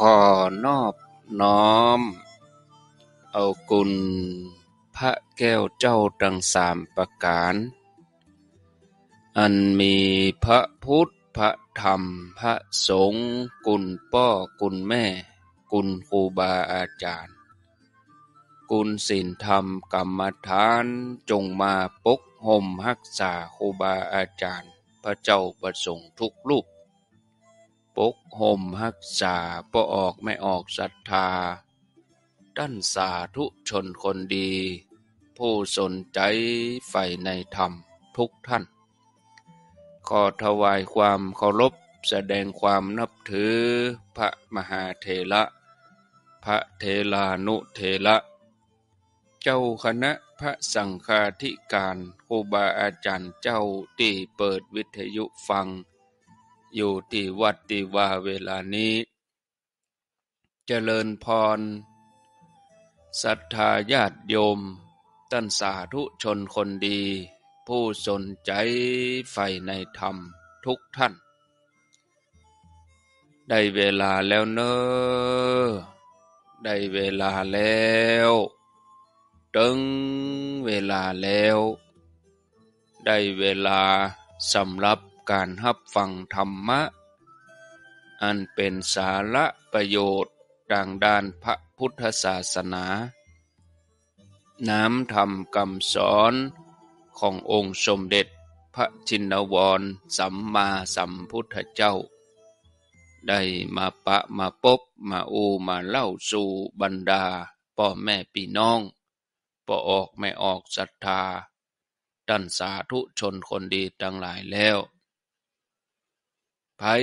ขอนอบน้อม เอากุลพระแก้วเจ้าดังสามประการ อันมีพระพุทธพระธรรมพระสงฆ์กุลพ่อกุลแม่กุลครูบาอาจารย์กุลศีลธรรมกรรมฐานจงมาปกห่มหักษาครูบาอาจารย์ พระเจ้าประสงค์ทุกรูปปกห่มหักษาปออกไม่ออกศรัทธาด้านสาธุชนคนดี ผู้สนใจใฝ่ในธรรมทุกท่าน ขอถวายความเคารพแสดงความนับถือพระมหาเถระพระเถลานุเถระเจ้าคณะพระสังฆาธิการครูบาอาจารย์เจ้าที่เปิดวิทยุฟังอยู่ที่วัดตีวาเวลานี้ เจริญพรศรัทธาญาติโยมท่านสาธุชนคนดี ผู้สนใจใฝ่ในธรรมทุกท่าน ได้เวลาแล้วเนอได้เวลาแล้วถึง เวลาแล้ว ได้เวลาสำหรับการรับฟังธรรมะ อันเป็นสาระประโยชน์ดังด้านพระพุทธศาสนา น้ำธรรมคำสอนขององค์สมเด็จพระชินวรสัมมาสัมพุทธเจ้า ได้มาปะมาปบมาอูมาเล่าสู่บรรดาพ่อแม่ปี่น้องปอออกไม่ออกศรัทธา ดันสาธุชนคนดีตั้งหลายแล้วไ้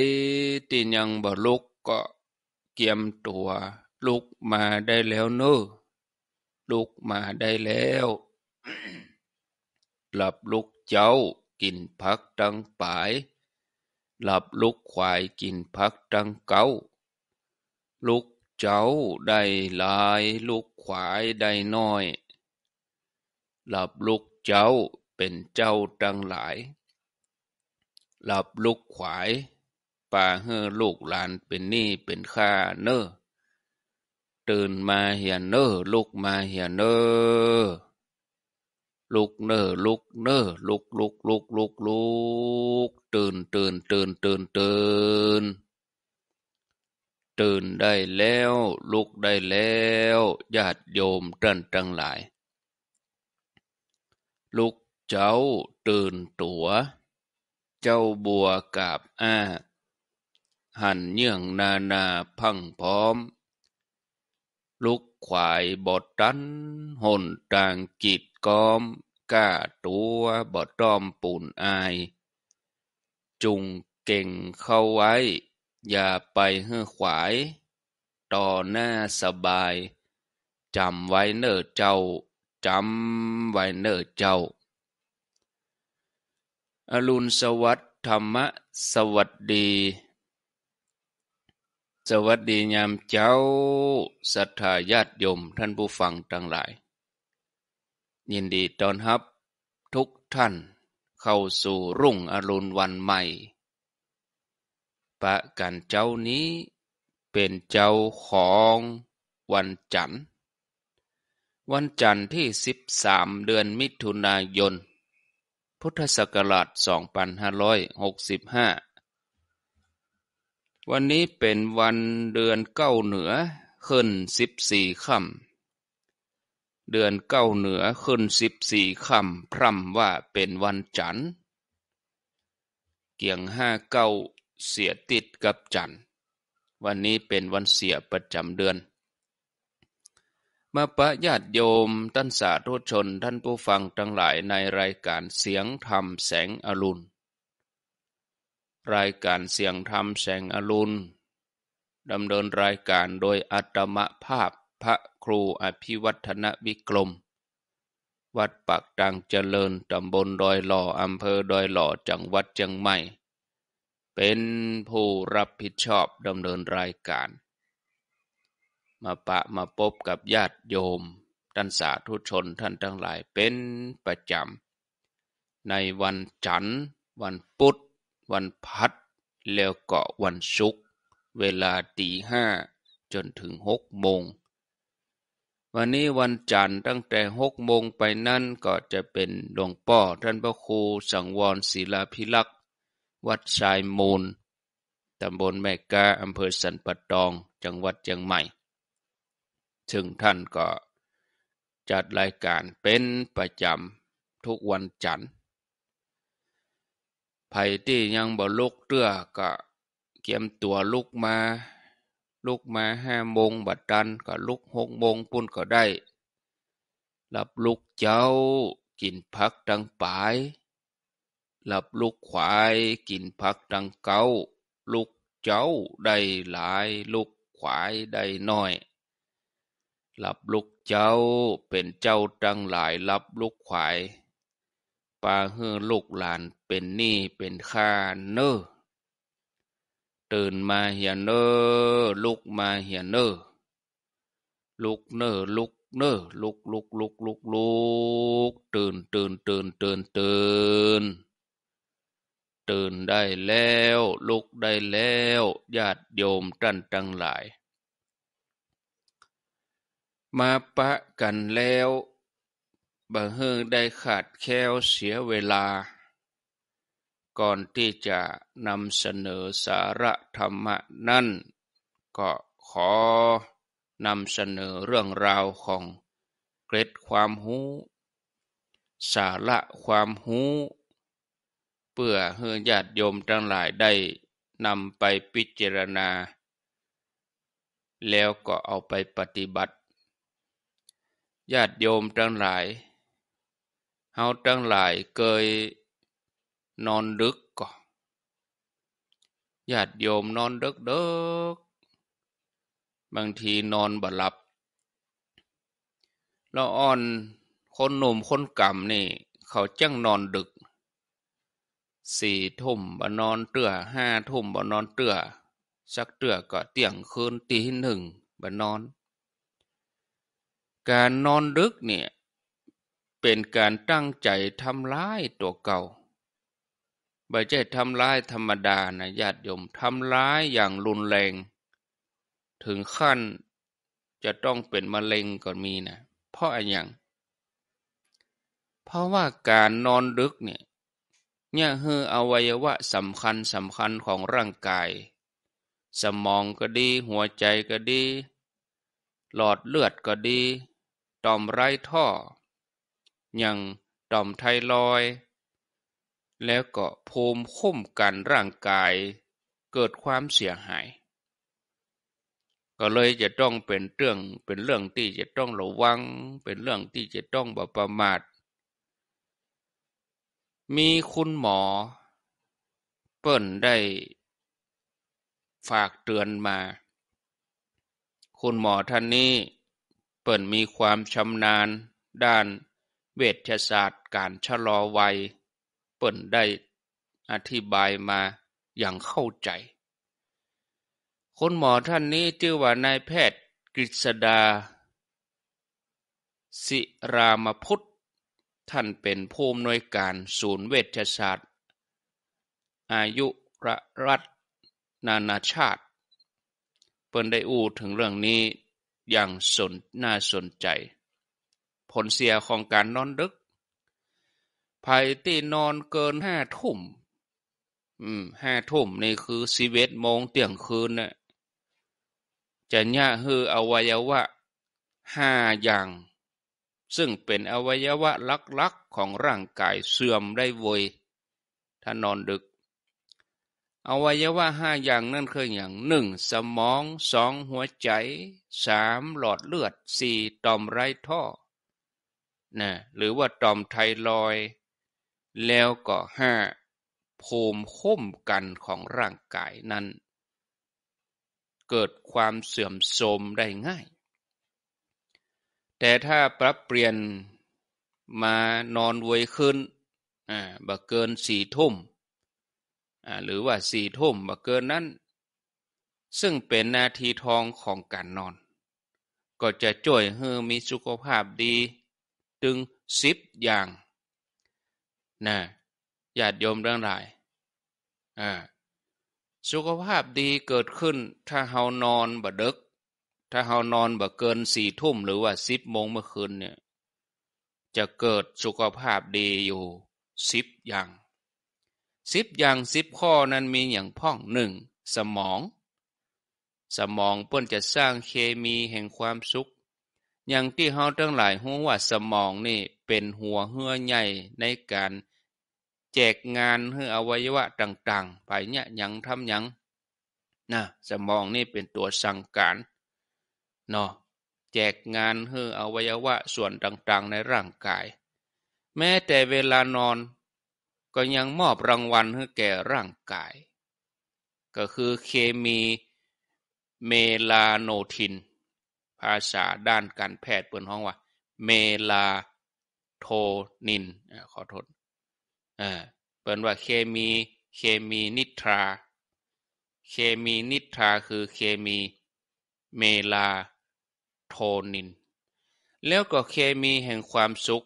ติยังบ่ลุกก็เกียมตัวลุกมาได้แล้วเนอลุกมาได้แล้วหลับลุกเจ้ากินพักตังปาย หลับลุกควายกินพักตังเก้า ลุกเจ้าได้ลาย ลุกควายได้น้อย หลับลุกเจ้าเป็นเจ้าตังหลาย หลับลุกขวายป่าเฮอลูกหลานเป็นหนี้เป็นค่าเนอเตื่นมาเหียนเนอลุกมาเหียนเนอลุกเนอลุกเนออลุกลุกลุกลุกลุกตื่นตื่นตื่นตื่นตื่นตื่นได้แล้ว ลุกได้แล้ว ญาติโยมท่านทั้งหลาย ลุกเจ้าตื่นตัว เจ้าบัวกาบอ้าหันเยื่องนานาพังพร้อม ลุกขวายบดตันหนต่างกิดก้อมก้าตัวบดต้อมปูนอาย จุงเก่งเข้าไว้ อย่าไปเฮ้อขวาย ต่อหน้าสบายจำไว้เนอเจ้าจำไว้เนอเจ้าอรุณสวัสดิ์ธรรมะสวัสดีสวัสดียามเจ้าศรัทธาญาติโยมท่านผู้ฟังทั้งหลาย ยินดีต้อนรับ ทุกท่านเข้าสู่รุ่งอรุณวันใหม่ ปะกันเจ้านี้เป็นเจ้าของวันจันทร์ วันจันทร์ที่ 13 เดือนมิถุนายน พุทธศักราช 2565วันนี้เป็นวันเดือนเก้าเหนือ ขึ้นสิบสี่ค่ำเดือนเก้าเหนือขึ้นสิบสี่ค่ำพร่ำว่าเป็นวันจันทร์เกี่ยงห้าเก้าเสียติดกับจันทร์วันนี้เป็นวันเสียประจำเดือน มาปะญาติโยม ท่านสาธุชนท่านผู้ฟังทั้งหลายในรายการเสียงธรรมแสงอรุณรายการเสียงธรรมแสงอรุณดำเนินรายการโดยอัตมภาพพระครูอภิวัฒนวิกรม วัดปากดังเจริญตำบลดอยหล่ออำเภอดอยหล่อจังหวัดเชียงใหม่ เป็นผู้รับผิดชอบดำเนินรายการ มาปะมาพบกับญาติโยมท่านสาธุชนท่านทั้งหลายเป็นประจำ ในวันจันทร์วันพุธวันพัดแล้วก็วันศุกร์ เวลาตีห้าจนถึงหกโมง วันนี้วันจันทร์ตั้งแต่หกโมงไปนั่นก็จะเป็นหลวงป่อท่านพระครูสังวรศิลาพิลักษ์วัดชายมูลตำบลแม่กาอำเภอสันปะตองจังหวัดเชียงใหม่ ถึงท่านก็จัดรายการเป็นประจำทุกวันจันทร์ไผ่ที่ยังบ่ลุกเตื้อก็เกียมตัวลุกมาลุกมาห้าโมงบัดดันก็ลุกหกโมงปุ่นก็ได้ หลับลุกเจ้ากินพักดังปาย หลับลุกควายกินพักดังเกาลุกเจ้าได้หลายลุกควายได้น้อย หลับลุกเจ้าเป็นเจ้าดังหลายหลับลุกควายปลาเฮือลูกหลานเป็นหนี้เป็นค่าเนอตื่นมาเหียเนอลุกมาเหียเนอลุกเนอลุกเนอลุกลุกลุกลุกลุกตื่นตื่นตื่นตื่นตื่นตื่นได้แล้ว ลุกได้แล้ว ญาติโยมท่านทั้งหลาย มาปะกันแล้วบังเฮิงได้ขาดแคลวเสียเวลาก่อนที่จะนำเสนอสาระธรรมนั่นก็ขอนำเสนอเรื่องราวของเกร็ดความหูสาระความหูเพื่อให้ญาติโยมทั้งหลายได้นำไปพิจารณา แล้วก็เอาไปปฏิบัติญาติโยมทั้งหลายเฮาทั้งหลายเคยนอนดึกก็ญาติโยมนอนดึกดึกบางทีนอนบ่หลับเราอ่อนคนหนุ่มคนกำนี่ เขาจ้งนอนดึก สี่ทุ่มบ่นอนเตื้อห้าทุ่มบ่นอนเตื้อสักเตื้อก็เตียงคืนตีหนึ่งบ่นอน การนอนดึกเนี่ยเป็นการตั้งใจทำร้ายตัวเก่าบาจตทำร้ายธรรมดานะญาติโยมทำร้ายอย่างรุนแรง ถึงขั้นจะต้องเป็นมะเร็งก็มีนะเพราะอะไรอย่างเพราะว่าการนอนดึก เนี่ยเนี่ยคืออวัยวะสำคัญสำคัญของร่างกาย สมองก็ดีหัวใจก็ดี หลอดเลือดก็ดี ต่อมไร้ท่ออย่างต่อมไทรอยด์แล้วก็โูมคุ้มกันร่างกายเกิดความเสียหาย ก็เลยจะต้องเป็นเรื่อง เป็นเรื่องที่จะต้องระวัง เป็นเรื่องที่จะต้องบประมาทมีคุณหมอเปิ่นได้ฝากเตือนมา คุณหมอท่านนี้เปิ่นมีความชำนาญด้านเวชศาสตร์การชะลอวัยเปิลได้อธิบายมาอย่างเข้าใจ คนหมอท่านนี้ชื่อว่านายแพทย์กฤษดาสิรามพุทธท่านเป็นผู้อำนวยการศูนย์เวชศาสตร์ อายุรรัฐนานาชาติ เปิลได้อู้ถึงเรื่องนี้อย่างสนน่าสนใจ ผลเสียของการนอนดึกไผ่ที่นอนเกินห้าทุ่มอืมห้าทุ่มนี่คือสิเวตโมงเตียงคืนนะ่ะจะยะคืออวัยวะห้าอย่าง ซึ่งเป็นอวัยวะลักๆของร่างกายเสื่อมได้โวย ถ้านอนดึก อวัยวะห้าอย่างนั่นคืออย่างหนึ่งสมองสองหัวใจสามหลอดเลือดสี่ต่อมไรท่อนะหรือว่าต่อมไทรอยแล้วก็ห้าภูมิคุ้มกันของร่างกายนั้น เกิดความเสื่อมโทรมได้ง่าย แต่ถ้าปรับเปลี่ยนมานอนเวยขึ้นอ่าบ่เกินสี่ทุ่มอ่าหรือว่าสี่ทุ่มบ่เกินนั้น ซึ่งเป็นนาทีทองของการนอน ก็จะช่วยให้มีสุขภาพดีถึงสิบอย่างนะญาติโยมเรื่องไรอ่าสุขภาพดีเกิดขึ้นถ้าเฮานอนบ่ดึกถ้าเฮานอนบ่เกินสี่ทุ่มหรือว่าสิบโมงเมื่อคืนเนี่ยจะเกิดสุขภาพดีอยู่สิบอย่างสิบอย่างสิบข้อนั้นมีอย่างพ่องหนึ่งสมอง สมองเพื่อนจะสร้างเคมีแห่งความสุข อย่างที่เฮาทั้งหลายหูว่าสมองนี่เป็นหัวเหือใหญ่ในการแจกงานให้อวัยวะต่าง ๆไปเนี่ยยังทำยังนะสมองนี่เป็นตัวสั่งการเนาะแจกงานให้อวัยวะส่วนต่างๆในร่างกาย แม้แต่เวลานอนก็ยังมอบรางวัลให้แก่ร่างกาย ก็คือเคมีเมลาโนทิน ภาษาด้านการแพทย์เปิดห้องว่า เมลาโทนินขอโทษเออเปิ้นว่าเคมีเคมีนิทราเคมีนิทราคือเคมีเมลาโทนิน แล้วก็เคมีแห่งความสุข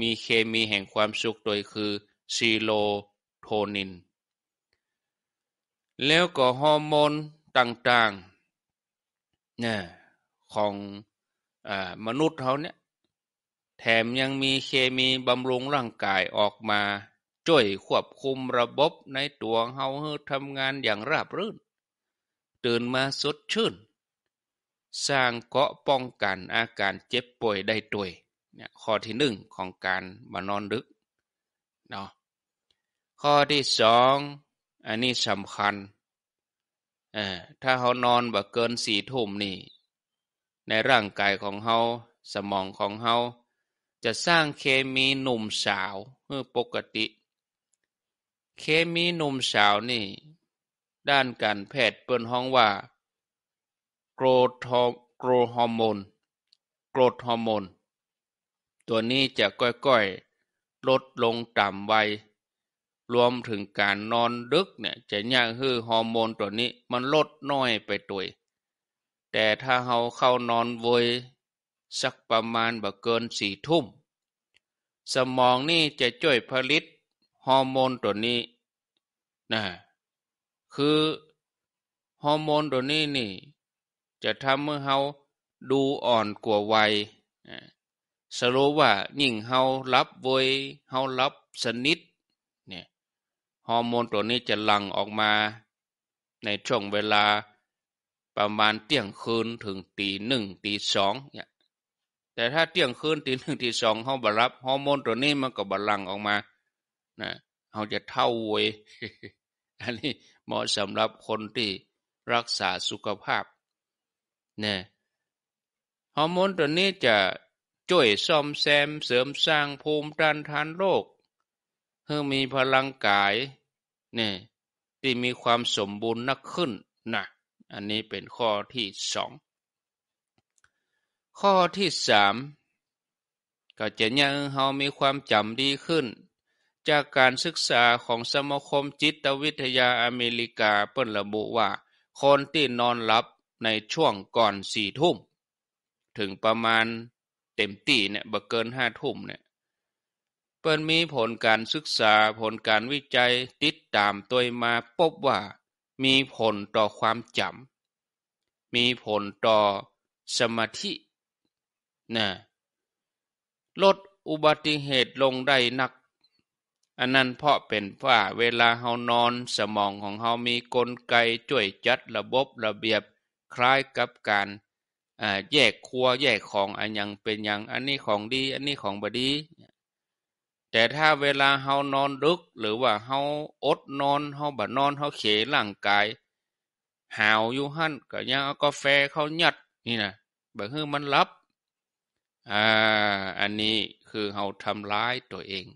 มีเคมีแห่งความสุขโดยคือซีโรโทนิน แล้วก็ฮอร์โมนต่างๆนของอมนุษย์เขาเนี่ยแถมยังมีเคมีบำรุงร่างกายออกมาช่วยควบคุมระบบในตัวเฮาเฮทำงานอย่างราบรื่น ตื่นมาสดชื่น สร้างเกาะป้องกันอาการเจ็บป่วยได้ตัวยเนี่ยข้อที่หนึ่งของการมานอนดึกเนาะข้อที่สองอันนี้สำคัญเออถ้าเขานอนแบบเกินสี่ทุ่มนี่ในร่างกายของเขาสมองของเขาจะสร้างเคมีหนุ่มสาวเมื่อปกติ เคมีหนุ่มสาวนี่ ด้านการแพทย์เปิ้นห้องว่าโกรธโกรฮอร์โมน โกรธฮอร์โมน ตัวนี้จะก้อยๆ ลดลงต่ำวรวมถึงการนอนดึกเนี่ยจะย่างฮือฮอร์โมนตัวนี้มันลดน้อยไปตัวแต่ถ้าเราเข้านอนเวยสักประมาณบ่เกินสี่ทุ่ม สมองนี่จะช่วยผลิตฮอร์โมนตัวนี้นะคือฮอร์โมนตัวนี้นี่จะทำให้เฮาดูอ่อนกว่าวัยสรุปว่ายิ่งเฮารับเวยเฮารับสนิทเนี่ยฮอร์โมนตัวนี้จะหลั่งออกมา ในช่วงเวลาประมาณเที่ยงคืน ถึงตีหนึ่งตีสองเนี่ยแต่ถ้าเที่ยงคืนตีหนึ่งตีสอง เขาบรับ ฮอร์โมนตัวนี้มันก็บลังออกมานะเขาจะเท่าเวยอันนี้เหมาะสำหรับคนที่รักษาสุขภาพนะฮอร์โมนตัวนี้จะช่วยซ่อมแซมเสริมสร้างภูมิต้านทานโรคให้มีพลังกายนี่ที่มีความสมบูรณ์นักขึ้นนะอันนี้เป็นข้อที่สองข้อที่สามก็จะยังเฮามีความจำดีขึ้น จากการศึกษาของสมาคมจิตวิทยาอเมริกาเปิ้นระบุว่า คนที่นอนหลับในช่วงก่อนสี่ทุ่ม ถึงประมาณเต็มตีเนี่ยบ่เกินห้าทุ่มเนี่ยเปิ้นมีผลการศึกษาผลการวิจัยติดตามตัวมาพบว่ามีผลต่อความจำมีผลต่อสมาธินะลดอุบัติเหตุลงได้นัก อันนั้นเพราะเป็นว่า เวลาเฮานอนสมองของเฮามีกลไกช่วยจัดระบบระเบียบคล้ายกับการแยกครัวแยกของอันยังเป็นอย่างอันนี้ของดีอันนี้ของบดี แต่ถ้าเวลาเฮานอนดึกหรือว่าเฮาอดนอนเฮาบะนอนเฮาเขร่างกาย หาวอยู่หั่น ก็ยังเอากาแฟเขายัดนี่นะบบฮือมันรับอ่า อันนี้คือเฮาทำร้ายตัวเอง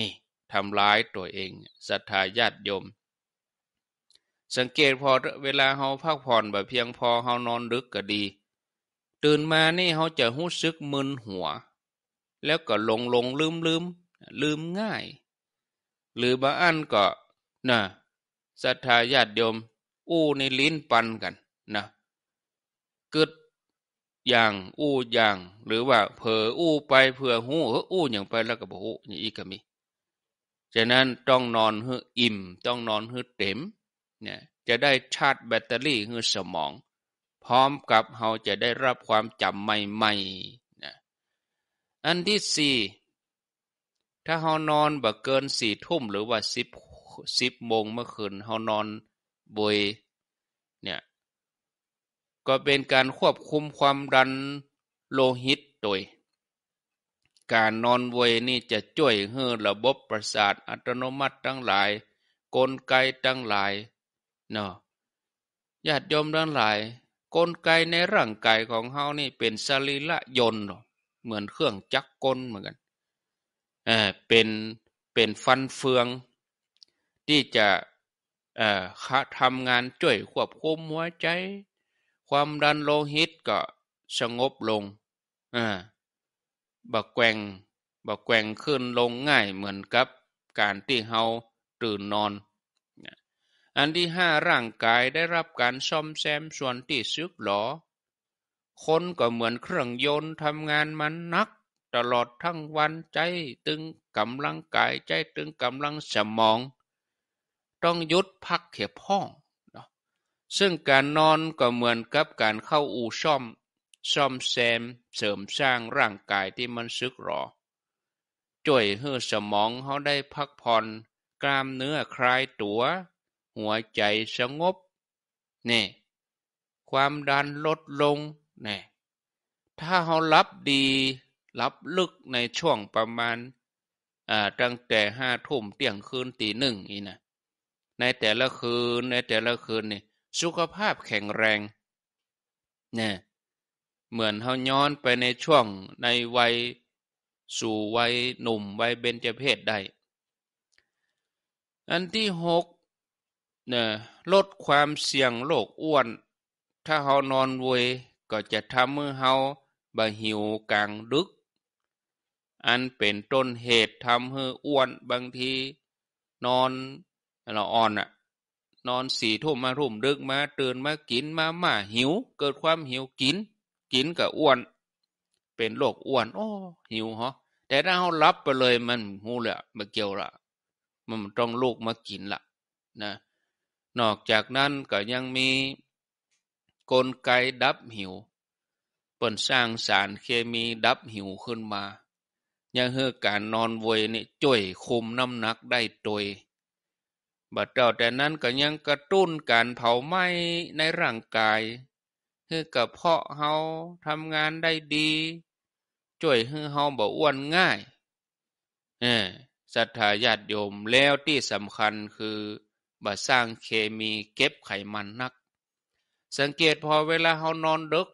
นี่ทำร้ายตัวเองศรัทธาญาติโยม สังเกตพอเวลาเฮาพักผ่อนแบบเพียงพอเฮานอนลึกก็ดี ตื่นมานี่เฮาจะหู้ซึกมึนหัว แล้วก็หลงหลงลืมลืม ลืมง่าย หรือบางอันก็นะศรัทธาญาติโยม อู้ในลิ้นปันกันนะเกิดอย่างอู้อย่างหรือว่าเผลออู้ไปเผื่อหู้อออู้อย่างไปแล้วก็บอกอู้นี่อีกก็มี ฉะนั้นต้องนอนเฮ้อิ่มต้องนอนใือเต็มเนี่ยจะได้ชาร์จแบตเตอรี่ใือสมอง พร้อมกับเราจะได้รับความจำใหม่ๆนะอันที่สี่ถ้าเฮานอนบ่เกินสี่ทุ่มหรือว่าสิบสิบโมงเมื่อคืนเฮานอนบยก็เป็นการควบคุมความดันโลหิตโดยการนอนเวยนี่จะช่วยให้ระบบประสาทอัตโนมัติทั้งหลายกลไกทั้งหลายเนาะญาติโยมทั้งหลายกลไกในร่างกายของเฮานี่เป็นสรีระยนต์ เหมือนเครื่องจักรกลเหมือนกันเออเป็นเป็นฟันเฟือง ที่จะเอ่อทำงานช่วยควบคุมหัวใจความดันโลหิตก็สงบลงอ่าบกแกงบกแกงขึ้นลงง่ายเหมือนกับการที่เฮาตื่นนอน อันที่ห้าร่างกายได้รับการซ่อมแซมส่วนที่ซึกหลอ คนก็เหมือนเครื่องยนต์ทำงานมันนัก ตลอดทั้งวันใจตึงกำลังกายใจตึงกำลังสมอง ต้องยุดพักเขียบห้องซึ่งการนอนก็เหมือนกับการเข้าอู่ซ่อม ซ่อมแซมเสริมสร้างร่างกายที่มันซึกหรอ จ่วยให้สมองเขาได้พักผ่อน กล้ามเนื้อคลายตัว หัวใจสงบ นี่ ความดันลดลง นี่ ถ้าเขารับดี รับลึกในช่วงประมาณ อ่า ตั้งแต่ห้าทุ่มเตียงคืนตีหนึ่งนี่นะในแต่ละคืน ในแต่ละคืนนี่สุขภาพแข็งแรงเนี่ยเหมือนเขาย้อนไปในช่วงในวัยสู่วัยหนุ่มวัยเบญจเพศได้ อันที่หกเนี่ยลดความเสี่ยงโรคอ้วน ถ้าเขานอนเวยก็จะทำมือเขาบาหิวกลางดึก อันเป็นต้นเหตุทำให้อ้วนบางทีนอนเราอ่อนอะ่ะนอนสี่ทุ่มมารุ่มดึก มาตื่นมากินมาหม่าหิวเกิดความหิวกิน กินกับอ้วน เป็นโรคอ้วน โอ้หิวเหรอแต่ถ้าเขารับไปเลยมันหูเลยมาเกี่ยวละมันต้องลูกมากินละนะ นอกจากนั้นก็ยังมีกลไกดับหิวเปิ่นสร้างสารเคมีดับหิวขึ้นมายังเฮือการนอนเวยนี่จ่วยคุมน้ำหนักได้ตัวบัดเจ้าแต่นั้นก็ยังกระตุ้นการเผาไหม้ในร่างกายคือกระเพาะเฮาทำงานได้ดี ช่วยให้เฮาบ่อ้วนง่าย เออศรัทธาญาติโยมแล้วที่สำคัญคือ บ่สร้างเคมีเก็บไขมันนัก สังเกตพอเวลาเฮานอนดึก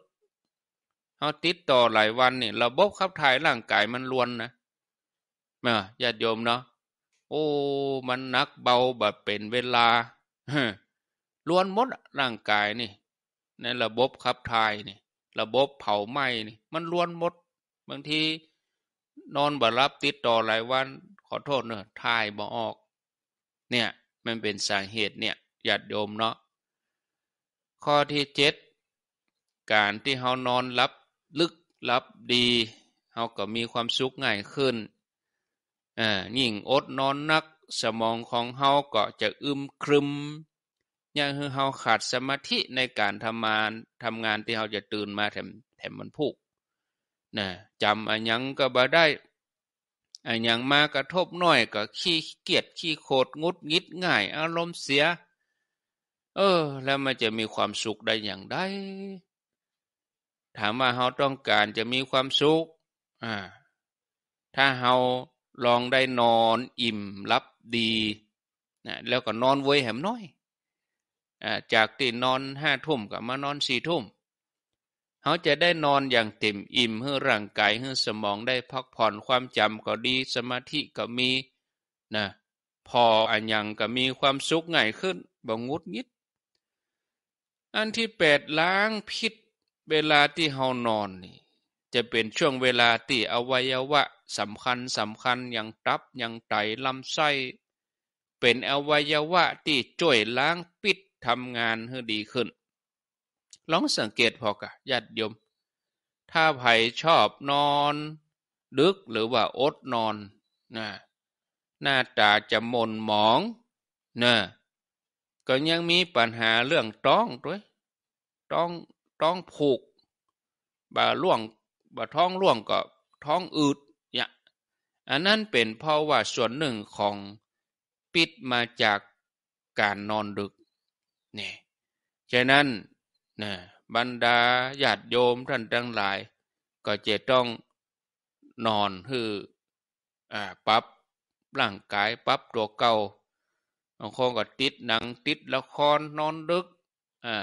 เฮาติดต่อหลายวันนี่ระบบขับถ่ายร่างกายมันลวนนะมาญาติโยมเนาะโอ้มันนักเบาแบบเป็นเวลาล้วนมดร่างกายนี่ในระบบขับถ่ายนี่ ระบบเผาไหม้นี่มันล้วนมดบางทีนอนบ่รับติดต่อหลายวันขอโทษเนอะถ่ายบ่ออกเนี่ยมันเป็นสาเหตุเนี่ยอย่าโยมเนาะข้อที่เจ็ดการที่เฮานอนรับลึกรับดีเฮาก็มีความสุขง่ายขึ้นยิ่งอดนอนนัก สมองของเฮาก็จะอึมครึมยังคือเฮาขาดสมาธิในการทำงานทำงานที่เฮาจะตื่นมาแถมแถมมันพูกนะจำอันยังก็บาได้อันยังมากระทบน้อยก็ขี้เกียจขี้โคตรงุดงิดง่ายอารมณ์เสีย เออ แล้วมันจะมีความสุขได้อย่างไดถามว่าเฮาต้องการจะมีความสุขอ่าถ้าเฮาลองได้นอนอิ่มรับดีนะแล้วก็นอนเว้แหมน้อย จากที่นอนห้าทุ่มกับมานอนสี่ทุ่มเขาจะได้นอนอย่างเต็มอิ่มให้ร่างกายให้สมองได้พักผ่อนความจำก็ดีสมาธิก็มีนะพออันยังก็มีความสุขง่ายขึ้น บางุดงิดอันที่แปดล้าง พิษเวลาที่เฮานอนนี่จะเป็นช่วงเวลาที่อวัยวะสำคัญสำคัญอย่างตับอย่างไตลำไส้ เป็นอวัยวะที่ช่วยล้างปิดทำงานให้ดีขึ้นลองสังเกตพอกะญาติโยม ถ้าไผ่ชอบนอน ดึกหรือว่าอดนอนนะหน้าตาจะมนหมองนะก็ยังมีปัญหาเรื่องต้องด้วย ต้องต้องผูกบาล่วงว่าท้องร่วง ก็ท้องอืดเนี่ยอันนั้นเป็นเพราะว่าส่วนหนึ่งของปิดมาจากการนอนดึกนี่ฉะนั้นนะบรรดาญาติโยมท่านทั้งหลาย ก็จะต้องนอนคืออ่าปับร่างกายปับตัวเก่าบางคนก็ติดหนังติดละคร นอนดึกอ่า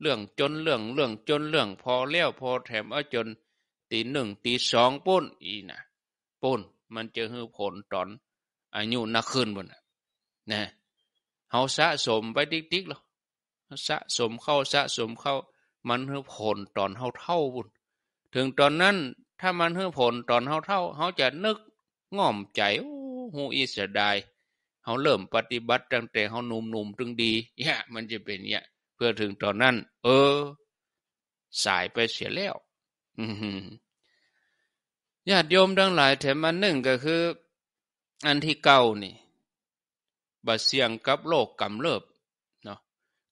เรื่องจนเรื่องเรื่องจนเรื่องพอเลี้ยวพอแถมเอาจนตีหนึ่งตีสองป้นอีน่ะป้นมันจะฮือผลตอนอายุนักขึ้นบนนะเฮาสะสมไปติ๊กติ๊กหรอสะสมเข้าสะสมเข้ามันฮือผลตอนเฮาเท่าบุญถึงตอนนั้นถ้ามันฮือผลตอนเฮาเท่าเฮาจะนึกง่อมใจโอ้หูอีสดายเขาเริ่มปฏิบัติตั้งแต่เขาหนุ่มหนุ่มจึงดีเนี่ยมันจะเป็นเนี่ยเพื่อถึงตอนนั้น เออ สายไปเสียแล้วญาติโยมทั้งหลายแถมอันหนึ่งก็คือ อันที่เก่านี่บัดเสี่ยงกับโรคกำเริบเนาะ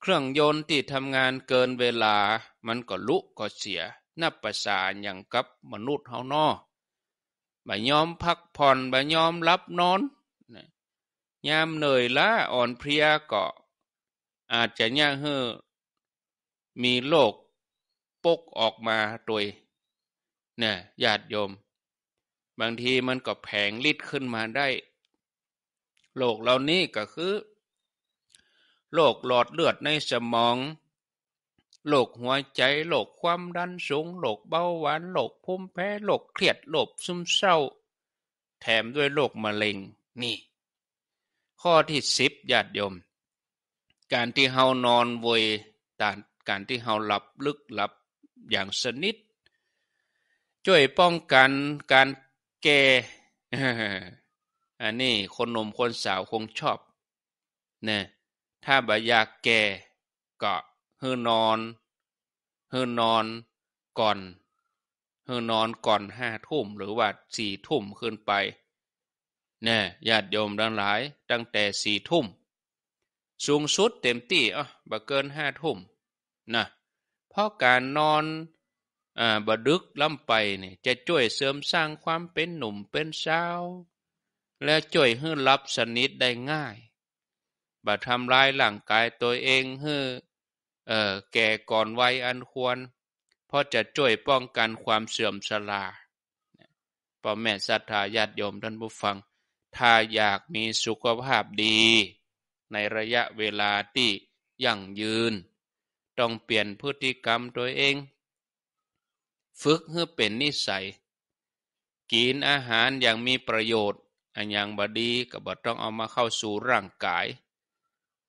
เครื่องยนต์ที่ทำงานเกินเวลา มันก็ลุกก็เสีย นับประสาอย่างกับมนุษย์เฮานอบ่ยอมพักผ่อนบ่ยอมรับนอนยามเหนื่อยล้าอ่อนเพลียก็ อาจจะย่างเฮอมีโรคปกออกมาโดยเนี่ยญาติโยม บางทีมันก็แผงลิดขึ้นมาได้โรคเหล่านี้ก็คือโรคหลอดเลือดในสมองโรคหัวใจโรคความดันสูงโรคเบาหวานโรคภูมิแพ้โรคเครียดโรคซึมเศร้า แถมด้วยโรคมะเร็งนี่ข้อที่สิบญาติโยม การที่เฮานอนเวยการที่เฮาหลับลึกหลับอย่างสนิทช่วยป้องกันการแก่ อันนี้คนหนุ่มคนสาวคงชอบนะถ้าบอยากแก่ ก็เฮือนอนเฮือนอนก่อนเฮือนอนก่อนห้าทุ่มหรือว่าสี่ทุ่มขึ้นไปนะญาติโยมทั้งหลายตั้งแต่สี่ทุ่ม สูงสุดเต็มที่อ๋อบ่เกินห้าทุ่มนะเพราะการนอนบดึกล้ำไปเนี่ยจะช่วยเสริมสร้างความเป็นหนุ่มเป็นสาวและช่วยให้รับสนิทได้ง่ายบัดทำร้ายร่างกายตัวเองให้เอ่อแก่ก่อนวัยอันควร เพราะจะช่วยป้องกันความเสื่อมชราพ่อแม่ศรัทธาญาติโยมท่านผู้ฟัง ถ้าอยากมีสุขภาพดี ในระยะเวลาที่ยั่งยืน ต้องเปลี่ยนพฤติกรรมตัวเองฝึกให้เป็นนิสัยกินอาหารอย่างมีประโยชน์อันอย่างบดีก็บ่ต้องเอามาเข้าสู่ร่างกาย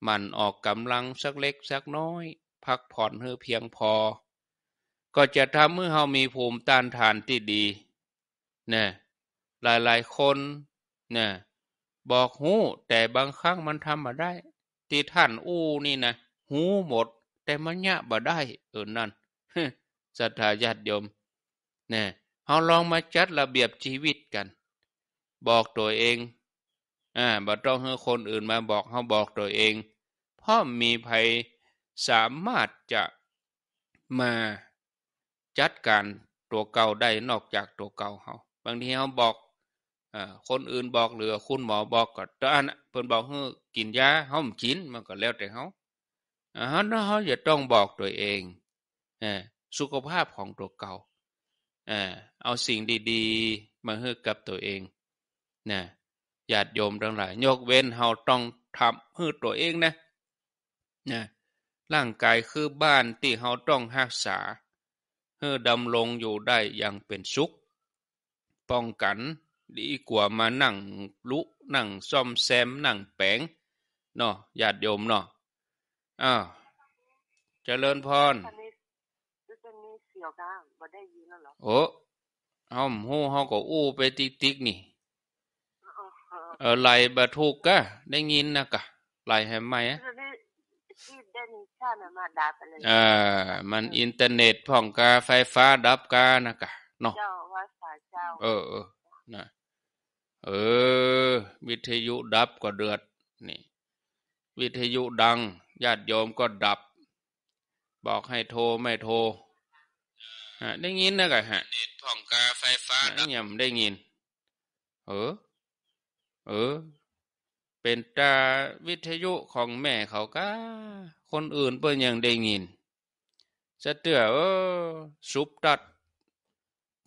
มันออกกำลังสักเล็กสักน้อย พักผ่อนให้เพียงพอ ก็จะทำเมื่อเรามีภูมิต้านทานที่ดีนยหลายยคนนะบอกหูแต่บางครั้งมันทำมาได้ที่ท่านอู้นี่นะหูหมด แต่มันยะบ่ได้เออนั่นสัทธายาติยมนี่ยเราลองมาจัดระเบียบชีวิตกัน บอกตัวเอง อ่าบ่ต้องให้คนอื่นมาบอกเขาบอกตัวเองเพราะมีภัย สามารถจะมาจัดการตัวเก่าได้นอกจากตัวเก่าเขาบางทีเขาบอกอ่าคนอื่นบอกหรือคุณหมอบอกก็ตอนเพิ่นบอกเฮ้กินยาเขาไม่กิน มันก็แล้วแต่เขาอ่าเขาจะต้องบอกตัวเองอสุขภาพของตัวเก่าเออเอาสิ่งดีๆมาเฮือกับตัวเองนะญาติโยมทั้งหลาย ยกเว้นเฮาต้องทำเฮือตัวเองนะนะร่างกายคือบ้าน ที่เฮาต้องรักษาเฮือดำรงอยู่ได้อย่างเป็นสุข ป้องกัน ดีกว่ามานั่งลุนั่งซ่อมแซม นั่งแปงเนาะญาติโยมเนาะอ้าวเจริญพรียวกบ่ได้ยินแล้วเหรอโอ้เฮาหูเฮาก็อู้ไปติ๊กติ๊กนี่เออไหลบ่ถูกกะได้ยินนะกะไหลใหมไหมอ่ะเออมันอินเทอร์เน็ตพ่องกา ไฟฟ้าดับกานะกะเนาะเออเออนะเออ วิทยุดับก็เดือด นี่ วิทยุดังญาติโยมก็ดับ บอกให้โทรไม่โทรได้ยินนะกะฮะเน็ตท่องกาไฟฟ้ายินได้ยิน เออ เออ เป็นตาวิทยุของแม่เขาก็คนอื่นเปิ้นยังได้ยิน จะเตือเออสุบตัด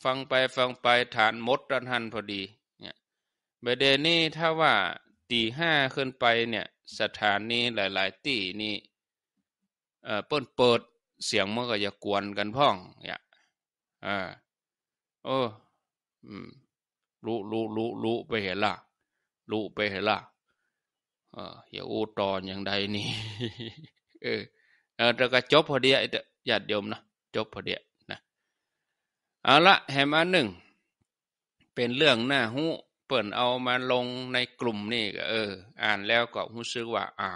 ฟังไปฟังไปฐานมดรันหันพอดี เนี่ยระเดนี่ถ้าว่าตีห้าขึ้นไปเนี่ย สถานีหลายๆตีนี่เออเปิ้นเปิดเสียงมันก็จะกวนกันพ่องเนี่ยออเอออืมรู้รู้รู้รู้ไปเห็นละรู้ไปเห็นละเอออย่าอู้ตอนอย่างใดนี่เออเออแต่ก็จบพอดีไอ้ญาติโยมนะจบพอดีนะ เอาละ แหมอันหนึ่งเป็นเรื่องหน้าหูเปิดเอามาลงในกลุ่มนี่ก็เอออ่านแล้วก็รู้สึกว่า อ่า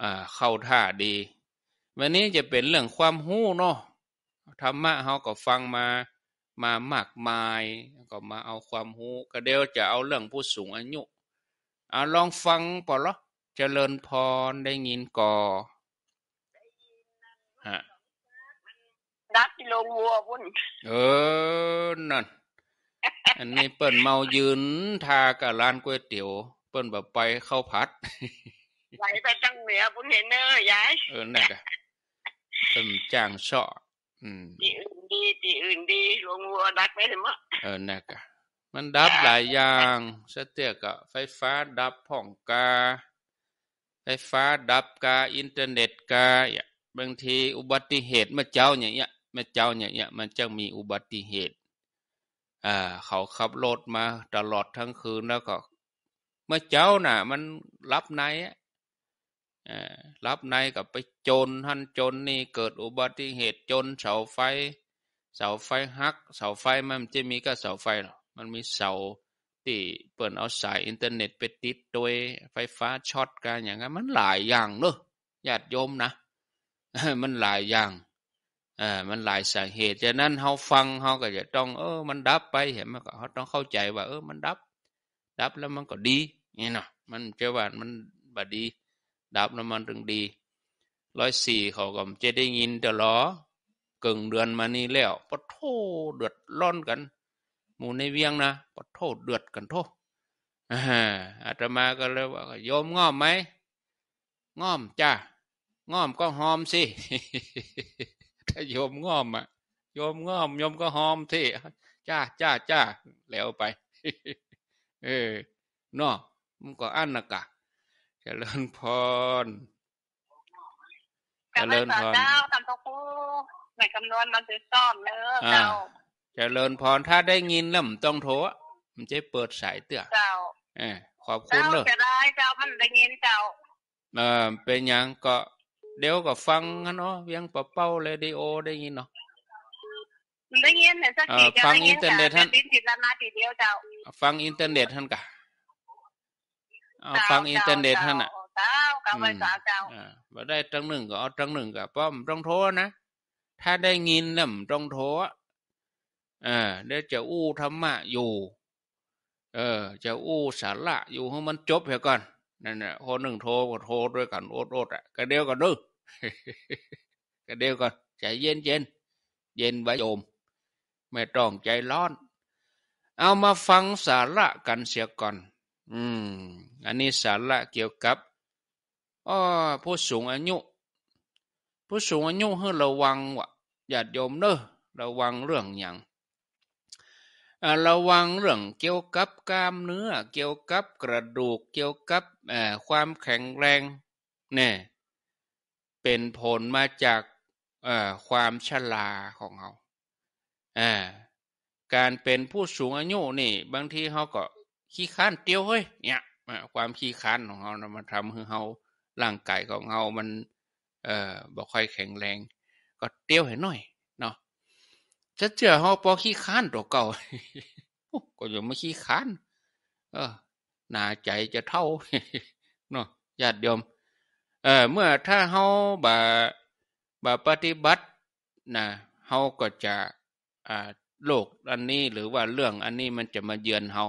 อ่าเข้าท่าดี วันนี้จะเป็นเรื่องความหู้เนาะธรรมะเขาก็ฟังมา มามากมาย ก็มาเอาความหูก็เดี๋ยวจะเอาเรื่องผู้สูงอายุอาลองฟังปอละเจริญพรได้ยินก่อฮะดัดลงวัวพุ่นเออนั่นอันนี้เปิ้นเมายืนทากับร้านก๋วยเตี๋ยว เปิ้นแบบไปเข้าพัดไหลไปตั้งเหนือพุ่นเห็นเนอ้อยายเออนั่นก็เปิ้นจ้างเสาะดีอื่นดีดีอื่นดีหลวงวัวดับไปเลยมั้งเออนะกะ มันดับหลายอย่างสเตียกะ ไฟฟ้าดับผ่องกา ไฟฟ้าดับกา อินเทอร์เน็ตกาบางทีอุบัติเหตุเมื่อเจ้าอย่างเงี้ยเมื่อเจ้าอย่างเงี้ยมันจะมีอุบัติเหตุ อ่า เขาขับรถมาตลอดทั้งคืน แล้วก็เมื่อเจ้าน่ะมันรับหนรับในกับไปจนท่านจนนี่เกิดอุบัติเหตุจนเสาไฟ เสาไฟหัก เสาไฟมันจะมีก็เสาไฟหรอมันมีเสาที่เปิดเอาสายอินเทอร์เน็ตไปติดโดยไฟฟ้าช็อตกันอย่างนั้นมันหลายอย่างเนอะญาติโยมนะมันหลายอย่างเออมันหลายสาเหตุจากนั้นเขาฟังเขาก็จะต้อง เออมันดับไปเห็นไหมก็เขาต้องเข้าใจว่าเออมันดับ ดับแล้วมันก็ดีนี่เนาะมันจะว่ามันบดีดับน้ำมันถึงดีร้อยสี่เขาก็จะได้ยินแต่ล้อกึ่งเดือนมานี้แล้วปะโทเดือดร้อนกันหมู่ในเวียงนะปะโทเดือดกันโทอาตมาก็เลยว่าโยมง้อมไหมง้อมจ้าง้อมก็หอมสิถ้าโยมง้อมอ่ะโยมง้อมโยมก็หอมสิจ้าจ้าจ้าแล้วไป เออนอมันก็อันนะกะจเจริญพรจเจริญพรเจ้าทำตกูหนยคำนวณมาซื้อซ่อมเนอะเจ้าจเจริญพรถ้าได้ยินแล้วมันต้องโทรมันจะเปิดสายเตือเจ้า เออขอบคุณเนอะเจ้าจะได้เจ้ามันได้ยินเจ้าเออเป็นยังก็เดี๋ยวก็ฟังนเนาะยังปาเป้าเรดิโอได้ยินเนาะได้ยินเนี่ยสักทีจะได้ยินแต่ฟังอินเทอร์เน็ตท่านฟังอินเทอร์เน็ตท่านกะเอาฟังอินเทอร์เน็ตท่านอ่ะบ่ได้จังหนึ่งก็เอาจังหนึ่งกับป้อมต้องโทษนะ ถ้าได้ยินน่ะต้องโทษอ่าเดี๋ยวจะอู้ธรรมะอยู่ เออ จะอู้สาระอยู่ให้มันจบเสียก่อน นั่นน่ะคนหนึ่งโทรก็โทรด้วยกันโอดโอดอ่ะก็เดียวกันดื้อก็เดียวกันใจเย็นเย็น เย็นไว้โยมไม่ต้องใจร้อน เอามาฟังสาระกันเสียก่อนอืมอันนี้สาระเกี่ยวกับอ๋อผู้สูงอายุ ผู้สูงอายุให้ระวังวะอย่าโยมเนอะระวังเรื่องอย่างระวังเรื่อง เกี่ยวกับกล้ามเนื้อเกี่ยวกับกระดูกเกี่ยวกับความแข็งแรงเนี่ยเป็นผลมาจากความชราของเขาการเป็นผู้สูงอายุนี่ บางทีเขาก็ขี้ข้านเตียวเฮ้ยเนี่ยความขี้ข้านของเขานมันทำให้เขาร่างกายของเขามัน เอ่อบ่ค่อยแข็งแรง ก็เตียวให้หน่อย เนาะจะเจอเฮาพอขี้ข้านตัวเก่าก็อยู่มาขี้ข้านเออหนาใจจะเท่าเนาะญาติโยม เออเมื่อถ้าเขาบ่บ่ปฏิบัตินะเขาก็จะอ่าโลกอันนี้หรือว่าเรื่องอันนี้มันจะมาเยือนเขา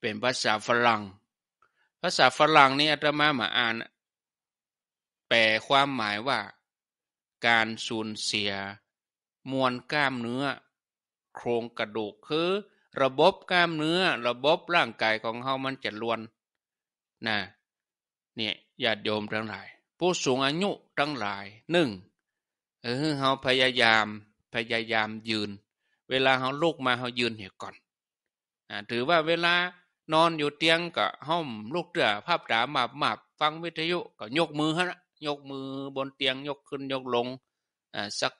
เป็นภาษาฝรั่ง ภาษาฝรั่งนี่อาตมามาอ่านแปลความหมายว่าการสูญเสีย มวลกล้ามเนื้อ โครงกระดูกคือ ระบบกล้ามเนื้อระบบร่างกายของเขามันจะลวนนะเนี่ยญาติโยมทั้งหลาย ผู้สูงอายุทั้งหลายหนึ่งเออเขาพยายามพยายามยืน เวลาเขาลุกมาเขายืนเหี่ยก่อนถือว่าเวลานอนอยู่เตียงก็ห้อมลูกเตือ ภาพดาหมาบหมาบฟังวิทยุ ก็ยกมือฮะยกมือบนเตียงยกขึ้นยกลงอ่าสัก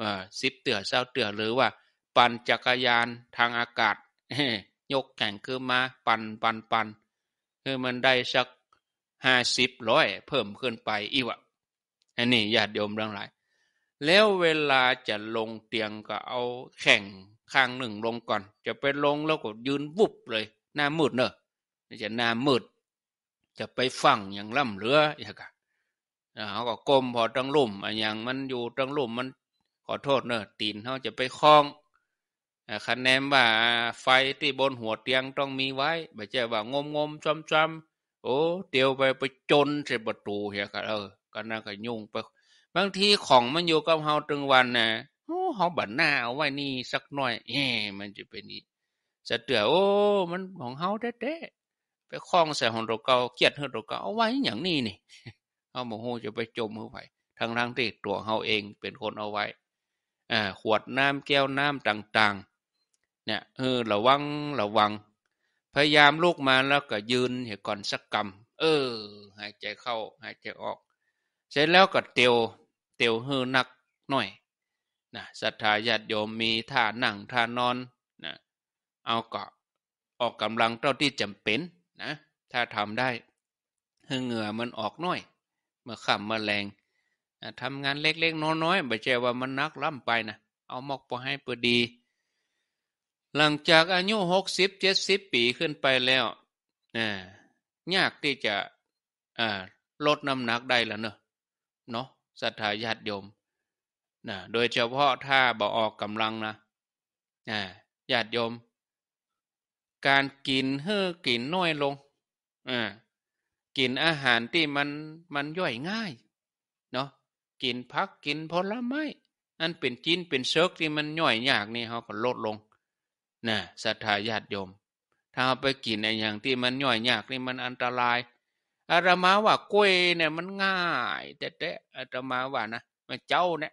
อ่าสิบเตือเศร้าเตือหรือว่าปั่นจักรยานทางอากาศ ยกแข่งขึ้นมา ปั่นปั่นปั่นคือมันได้สักห้าสิบร้อยเพิ่มขึ้นไปอีกว่ะอันนี้ญาติโยมเรื่องไรแล้วเวลาจะลงเตียงก็เอาแข่ง ข้างหนึ่งลงก่อน จะไปลงแล้วก็ยืนบุบเลยน้ามืดเนอะนี่จะน้ามืดจะไปฟังอย่างล่ำเรืออย่างกะเขาก็กลมพอตั้งลุ่มอย่างมันอยู่ตั้งลุ่มมัน ขอโทษเนอะตีนเขาจะไปคล้องคะแนนว่าไฟที่บนหัวเตียงต้องมีไว้ไม่ใช่ว่างมงมจำจำโอ้เตียวไปไปจนเสร็จประตู เฮียกะเออก็น่าก็ยุ่งไป บางทีของมันอยู่กับเฮาตึงวันนะเขาบันหน้า เอาไว้นี่สักหน่อยเอ๊มันจะเป็นอีกจะเตือโอ้มันของเฮาแท้ๆไปคล้องใส่หองเราเก่าเกียดเฮาเราเก่าเอาไว้อย่างนี้นี่เฮาบมฮูจะไปจมเฮาไว้ทั้งทั้งที่ตัวเฮาเองเป็นคนเอาไว้อ่าขวดน้ำแก้วน้ำต่าง ๆ เนี่ยเออระวังระวัง พยายามลุกมาแล้วก็ยืนเหียก่อนสักกรรมเออหายใจเข้าหายใจออก เสร็จแล้วก็เตียวเตียวเฮือนักหน่อยนะศรัทธาญาติโยมมีท่านั่งท่านอนเอาก็ออกกำลังเท่าที่จำเป็นนะถ้าทำได้หเหงื่อมันออกน้อย เมื่อขับมาแรงทำงานเล็กๆน้อยๆไม่ใช่ว่ามันนักล่ำไปนะเอามอกพอให้พอดี หลังจากอายุหกสิบเจ็ดสิบปีขึ้นไปแล้วยากที่จะลดน้ำหนักได้แล้วเนอะเนาะสัทธาญาติโยมนะโดยเฉพาะถ้าบอออกกำลังนะญาติโยมการกินเฮ้อกินน้อยลงอ่ากินอาหารที่มันมันย่อยง่าย เนาะกินพักกินผลไม้อันเป็นจินเป็นเซิกที่มันย่อยยากนี่เขาก็ลดลงนะศรัทธาญาติโยม ถ้าเอาไปกินในอย่างที่มันย่อยยากนี่มันอันตรายอาตมาว่ากล้วยเนี่ยมันง่ายแต่แต่อาตมาว่านะมาเจ้าเนี่ย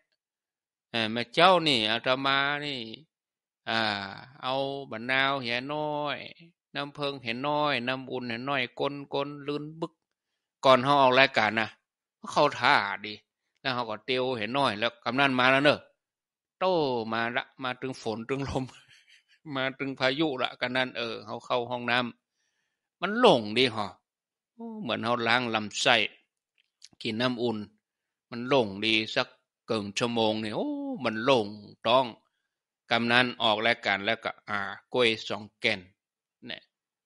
มาเจ้านี่อาตมานี่อ่าเอาบะนาวเห็นน้อยน้ำเพิงเห็นน้อย น้ำอุ่นเห็นน้อยกลนกลนลื่นบึก ก่อนเขาออกรายการนะเขาท่าดีแล้วเขาก็เตียวเห็นน้อย แล้วกำนันมาแล้วเนอะโตมาละมาถึงฝนถึงลม มาถึงพายุละกำนันเออเขาเข้าห้องน้ำมันหลงดีหอเหมือนเขาล้างลำไส้กินน้ำอุ่น มันหลงดีสักเกินชั่วโมงเนี่ยโอ้ มันหลงต้องกำนันออกแล้วกันแล้วก็อ่ากล้วยสองแก่นเนี่ย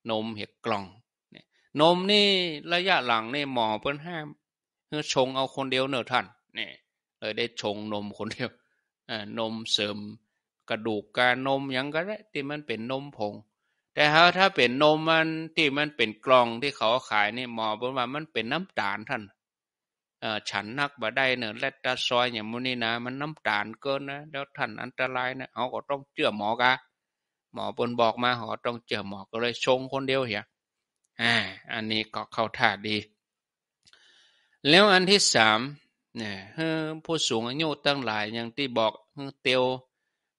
นมเห็ดกล่องเนี่ยนมนี่ระยะหลังนี่หมอเพิ่นห้ามเพื่อชงเอาคนเดียวเนอะท่านเนี่ยเลยได้ชงนมคนเดียวอ่นมเสริมกระดูกกานมยังก็ได้ที่มันเป็นนมผงแต่ถ้าเป็นนมมันที่มันเป็นกล่องที่เขาขายนี่หมอบ่นว่ามันเป็นน้ำตาลท่านฉันนักบ่ได้เนอะเลตตาซอยอย่างมุนี่นะ มันน้ำตาลเกินนะแล้วท่านอันตรายนะเขาก็ต้องเจื่อหมอกะหมอบนบอกมาหอต้องเจื่อหมอก็เลยชงคนเดียวเหียอ่าอันนี้ก็เข้าท่าดี แล้วอันที่สามเนี่ยผู้สูงอายุตั้งหลายอย่างที่บอกเตียว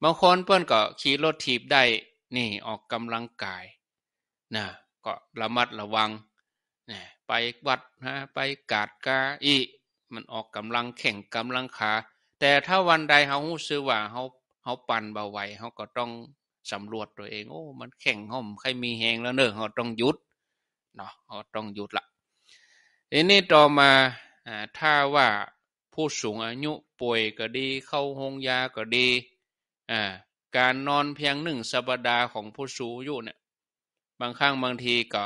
บางคนเพื่อนก็ขี่รถถีบได้นี่ออกกำลังกายนะก็ระมัดระวังนยไปวัดนะไปกาดกาอีมันออกกำลังแข่งกำลังขาแต่ถ้าวันใดเขาหู้ซื้อว่าเขาเขาปั่นเบาไหวเขาก็ต้องสำรวจตัวเองโอ้ มันแข่งห่มใครมีแหงแล้วเนอะเขาต้องหยุดเนาะเขาต้องหยุดละทีนี้ ต่อมาถ้าว่าผู้สูงอายุป่วยก็ดีเข้าห้องยาก็ดี การนอนเพียงหนึ่งสัปดาห์ของผู้สูงอายุเนี่ยบางครั้งบางทีก็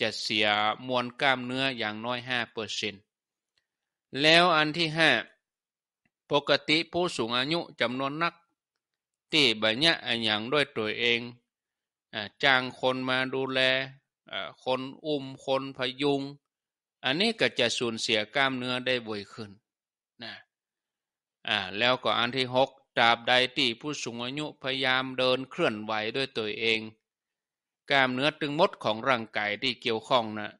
จะเสียมวลกล้ามเนื้ออย่างน้อยห้าเปอร์เซ็นต์แล้วอันที่ห้าปกติผู้สูงอายุจำนวนนักที่บัญญะอย่างด้วยตัวเองจ้างคนมาดูแลคนอุ้มคนพยุง อันนี้ก็จะสูญเสียกล้ามเนื้อได้บ่อยขึ้นนะแล้วก็อันที่หกตราบใดที่ผู้สูงอายุพยายามเดินเคลื่อนไหวด้วยตัวเองกล้ามเนื้อตึงมดของร่างกายที่เกี่ยวข้องนะ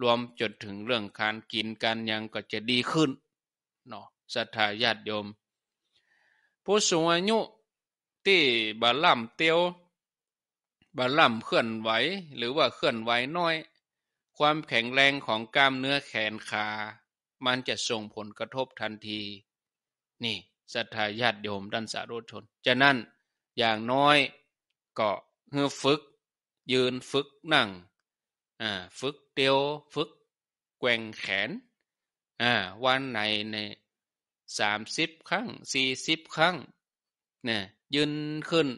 รวมจนถึงเรื่องการกินกันยังก็จะดีขึ้นเนาะศรัทธาญาติโยม ผู้สูงอายุที่บาล่ำเตียวบาล่ำเคลื่อนไหวหรือว่าเคลื่อนไหวน้อย ความแข็งแรงของกล้ามเนื้อแขนขา มันจะส่งผลกระทบทันที นี่ศรัทธาญาติโยมด้านสาธณชนจะนั่นอย่างน้อยก็เพื่อฝึก ยืนฝึกนั่งฝึกเตียวฝึกแกว่งแขนวันไหนในสามสิบครั้งสี่สิบครั้งเนี่ยยืนขึ้น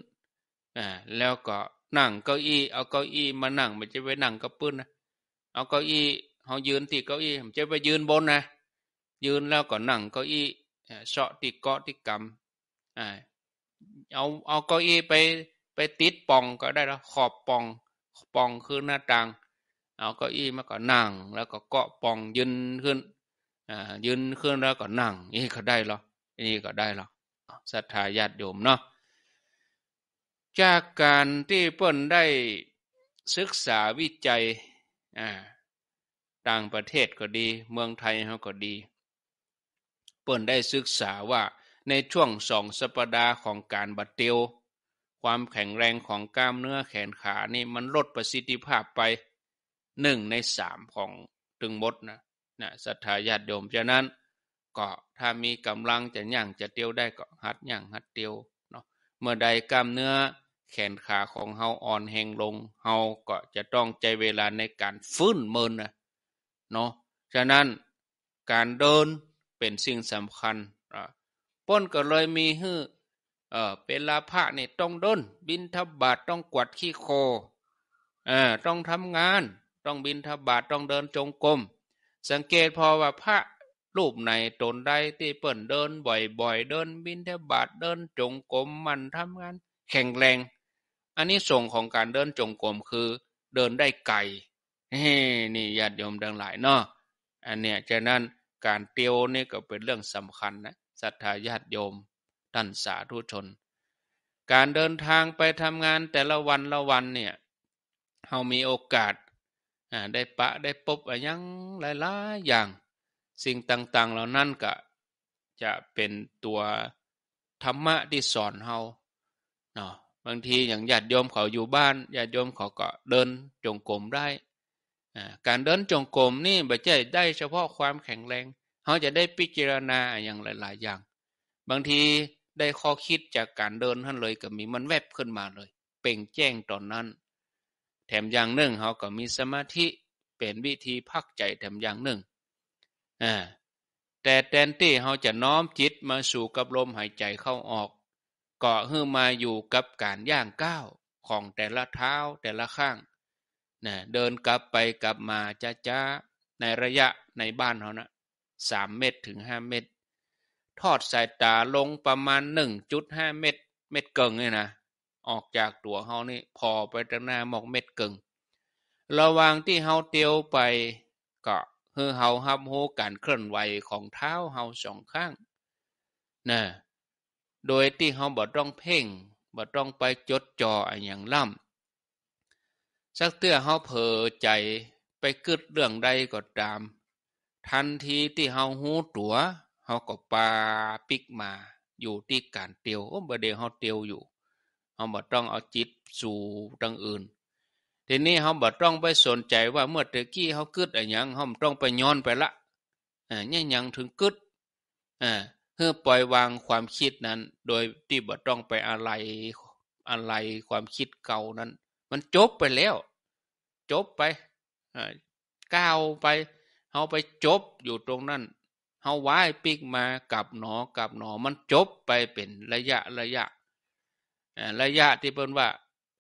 แล้วก็นั่งเก้าอี้เอาเก้าอี้มานั่งมันจะไปนั่งกระปื้นนะเอาเก้าอี้เขายืนติดเก้าอี้มันจะไปยืนบนนะยืนแล้วก็นั่งเก้าอี้เสาะติดเกาะติดกำเอาเอาเก้าอี้ไปไปติดป่องก็ได้แล้วขอบป่องป่องคือหน้าต่างเอาเก้าอี้มาก็นั่งแล้วก็เกาะปองยืนขึ้นยืนขึ้น แล้วก็นั่งนี่ก็ได้หรอนี่ก็ได้หรอศรัทธาญาติโยมเนาะจากการที่เพิ่นได้ศึกษาวิจัยต่างประเทศก็ดีเมืองไทยเขาก็ดีเปิ้นได้ศึกษาว่าในช่วงสองสัปดาห์ของการบัดเดียวความแข็งแรงของกล้ามเนื้อแขนขานี่มันลดประสิทธิภาพไปหนึ่งในสามของถึงมดนะนะศรัทธาญาติโยมฉะนั้น ก็ถ้ามีกำลังจะย่างจะเตียวได้ก็ หัดย่าง หัดเตียวเนาะเมื่อใดกล้ามเนื้อแขนขาของเฮาอ่อนแหงลงเฮาก็จะต้องใจเวลาในการฟื้นเมินนะเนาะฉะนั้นการเดิน เป็นสิ่งสำคัญอ่ะป้นก็เลยมีฮื้อเออเป็นลาภะเนี่ยต้องเดิน บินทบบาทต้องกวาดขี้โคเออต้องทำงานต้องบินทบาทต้องเดินจงกรมสังเกตพอว่าพระรูปไหนตนใดที่เปิ่นเดินบ่อย ๆ เดินบินทบาทเดินจงกรมมันทำงานแข็งแรงอันนี้ส่งของการเดินจงกรมคือเดินได้ไกลเฮ้นี่ญาติโยมดังหลายเนาะอันเนี้ยฉะนั้นการเตียวนี่ก็เป็นเรื่องสำคัญนะศรัทธาญาติโยมท่านสาธุชน การเดินทางไปทำงานแต่ละวันละวันเนี่ยเรามีโอกาสได้ปะได้ปบอะไรยังหลายๆอย่าง สิ่งต่างๆเหล่านั้นก็จะเป็นตัวธรรมะที่สอนเราเนาะบางทีอย่างญาติโยมเขาอยู่บ้านญาติโยมเขาก็เดินจงกรมได้การเดินจงกรมนี่ไม่ใช่ได้เฉพาะความแข็งแรงเขาจะได้พิจารณาอย่างหลาย ๆ อย่าง บางทีได้ข้อคิดจากการเดินท่านเลยก็มีมันแวบขึ้นมาเลยเป่งแจ้งตอนนั้นถมอย่างหนึ่งเขาก็มีสมาธิเป็นวิธีพักใจแถมอย่างหนึ่ง แต่แทนที่เขาจะน้อมจิตมาสู่กับลมหายใจเข้าออกก็เฮึ่มาอยู่กับการย่างก้าวของแต่ละเท้าแต่ละข้างนะเดินกลับไปกลับมาจ้าจ้าในระยะในบ้านเขานะสามเมตรถึงห้าเมตรทอดสายตาลงประมาณหนึ่งจุดห้าเมตร เมตรเกิงเลยนะออกจากตัวเฮานี่พอไปตั้งหน้าหมอกเม็ดกึ่งระหว่างที่เฮาเตียวไปก็คือเฮาฮับโหการเคลื่อนไหวของเท้าเฮาสองข้างนะโดยที่เฮาบ่ต้องเพ่งบ่ต้องไปจดจ่ออย่างล่ำสักเตื้อเฮาเผลอใจไปกึดเรื่องใดก็ตามทันทีที่เฮาหูตัวเฮาก็ปาปิกมาอยู่ที่การเตียวโอ้บ่เดียวเฮาเตียวอยู่เขาบ่ต้องเอาจิตสู่ดังอื่นทีนี้เขาบ่ต้องไปสนใจว่าเมื่อตะกี้เขาคึดอะไรยังเขาต้องไปย้อนไปละเนี่ยยังถึงกึดอ่าเพื่อปล่อยวางความคิดนั้น โดยที่บ่ต้องไปอะไรอะไรความคิดเก่านั้น มันจบไปแล้ว จบไปก้าวไปเขาไปจบอยู่ตรงนั้นเขาว่ายปีกมากับหนอ กับหนอ มันจบไปเป็นระยะระยะระยะที่เป็นว่า